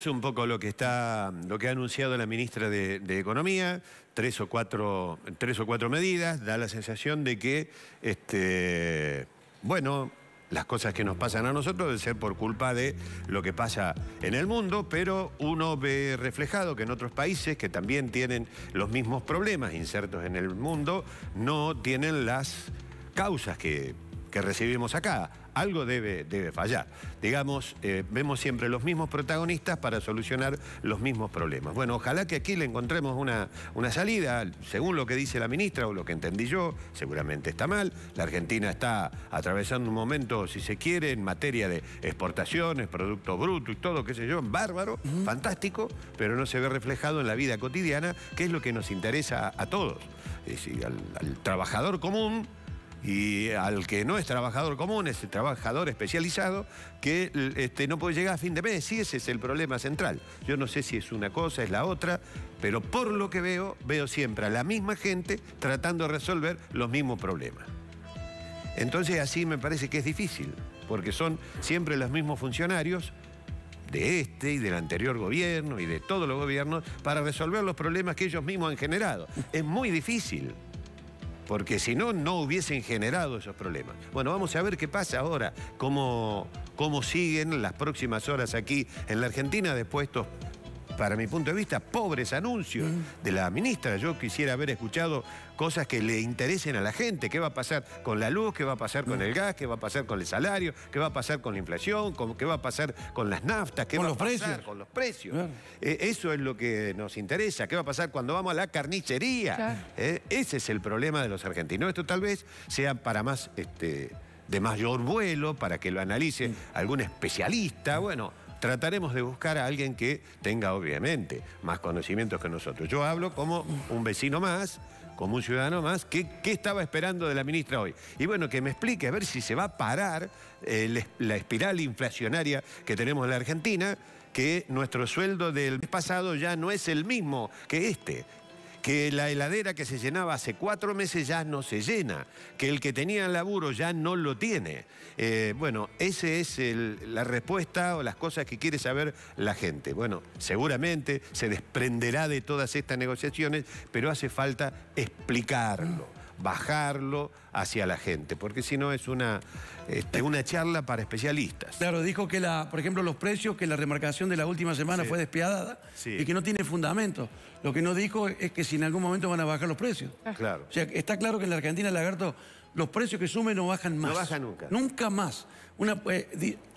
Es un poco lo que está, lo que ha anunciado la ministra de, Economía, tres o cuatro, tres o cuatro medidas, da la sensación de que, este, bueno, las cosas que nos pasan a nosotros deben ser por culpa de lo que pasa en el mundo, pero uno ve reflejado que en otros países que también tienen los mismos problemas insertos en el mundo, no tienen las causas que, que recibimos acá algo debe, debe fallar. Digamos, eh, vemos siempre los mismos protagonistas para solucionar los mismos problemas. Bueno, ojalá que aquí le encontremos una, una salida, según lo que dice la ministra o lo que entendí yo, seguramente está mal. La Argentina está atravesando un momento, si se quiere, en materia de exportaciones, productos brutos y todo, qué sé yo, bárbaro, fantástico, pero no se ve reflejado en la vida cotidiana, que es lo que nos interesa a todos. Es decir, al trabajador común y al que no es trabajador común, es trabajador especializado, que este, no puede llegar a fin de mes. Sí, ese es el problema central. Yo no sé si es una cosa, es la otra, pero por lo que veo, veo siempre a la misma gente tratando de resolver los mismos problemas. Entonces así me parece que es difícil, porque son siempre los mismos funcionarios de este y del anterior gobierno y de todos los gobiernos para resolver los problemas que ellos mismos han generado. Es muy difícil porque si no, no hubiesen generado esos problemas. Bueno, vamos a ver qué pasa ahora, cómo, siguen las próximas horas aquí en la Argentina después de para mi punto de vista, pobres anuncios de la ministra. Yo quisiera haber escuchado cosas que le interesen a la gente. ¿Qué va a pasar con la luz? ¿Qué va a pasar con el gas? ¿Qué va a pasar con el salario? ¿Qué va a pasar con la inflación? ¿Qué va a pasar con las naftas? ¿Qué va a pasar con los precios? Eh, eso es lo que nos interesa. ¿Qué va a pasar cuando vamos a la carnicería? Eh, ese es el problema de los argentinos. Esto tal vez sea para más... Este, de mayor vuelo, para que lo analice algún especialista. Bueno, trataremos de buscar a alguien que tenga obviamente más conocimientos que nosotros. Yo hablo como un vecino más, como un ciudadano más, ¿qué, estaba esperando de la ministra hoy? Y bueno, que me explique a ver si se va a parar eh, la espiral inflacionaria que tenemos en la Argentina, que nuestro sueldo del mes pasado ya no es el mismo que este, que la heladera que se llenaba hace cuatro meses ya no se llena, que el que tenía el laburo ya no lo tiene. Eh, bueno, esa es la respuesta o las cosas que quiere saber la gente. Bueno, seguramente se desprenderá de todas estas negociaciones, pero hace falta explicarlo bajarlo hacia la gente, porque si no es una, este, una charla para especialistas. Claro, dijo que, la, por ejemplo, los precios, que la remarcación de la última semana fue despiadada y que no tiene fundamento. Lo que no dijo es que si en algún momento van a bajar los precios. Claro. O sea, está claro que en la Argentina, Lagarto, los precios que sumen no bajan más. No bajan nunca. Nunca más. Pues,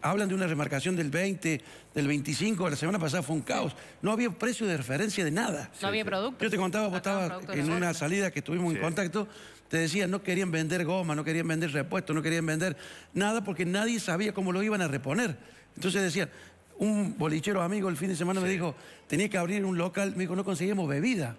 hablan de una remarcación del 20, del 25, la semana pasada fue un caos. No había precio de referencia de nada. No había producto. Yo te contaba, vos estabas en una salida que estuvimos en contacto, te decían no querían vender goma, no querían vender repuestos, no querían vender nada porque nadie sabía cómo lo iban a reponer. Entonces decían, un bolichero amigo el fin de semana me dijo, tenía que abrir un local, me dijo, no conseguimos bebida.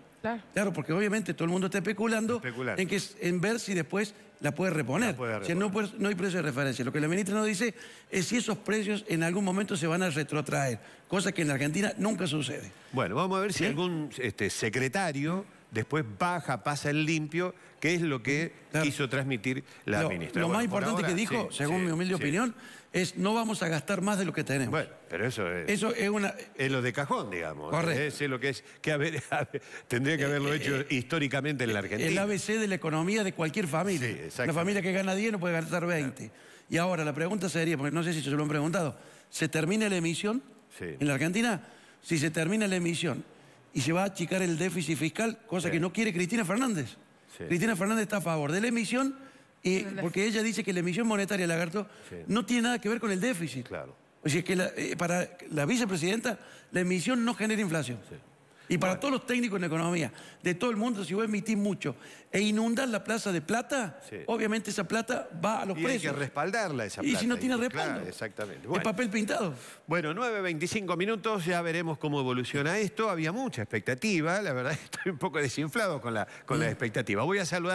Claro. porque obviamente todo el mundo está especulando en, que, en ver si después la puede reponer. no, no, hay precio de referencia. Lo que la ministra nos dice es si esos precios en algún momento se van a retrotraer, cosa que en Argentina nunca sucede. Bueno, vamos a ver si algún este, secretario después baja, pasa el limpio, que es lo que quiso transmitir la lo, ministra. Lo más importante que dijo, según mi humilde opinión, es no vamos a gastar más de lo que tenemos. Bueno, pero eso es... Eso es una... lo de cajón, digamos. Correcto. Es lo que es... Que tendría que haberlo eh, hecho eh, históricamente en la eh, Argentina. El ABC de la economía de cualquier familia. Sí, una familia que gana 10 no puede gastar 20. Y ahora la pregunta sería, porque no sé si se lo han preguntado, ¿se termina la emisión sí. en la Argentina? Si se termina la emisión, y se va a achicar el déficit fiscal, cosa que no quiere Cristina Fernández. Cristina Fernández está a favor de la emisión, porque ella dice que la emisión monetaria, Lagarto, no tiene nada que ver con el déficit. Claro. O sea, que eh, para la vicepresidenta, la emisión no genera inflación. Y para todos los técnicos en economía, de todo el mundo, si voy a emitir mucho e inundar la plaza de plata, obviamente esa plata va a los y Hay que respaldarla esa plata. Y si no tiene respaldo. Claro, exactamente. El papel pintado. Bueno, 9.25 minutos, ya veremos cómo evoluciona esto. Había mucha expectativa, la verdad estoy un poco desinflado con la, con la mm. expectativa. Voy a saludar.